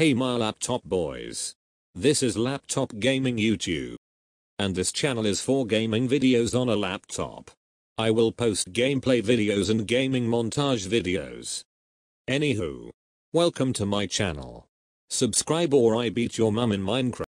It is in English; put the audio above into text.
Hey my laptop boys. This is Laptop Gaming YouTube. And this channel is for gaming videos on a laptop. I will post gameplay videos and gaming montage videos. Anywho. Welcome to my channel. Subscribe or I beat your mum in Minecraft.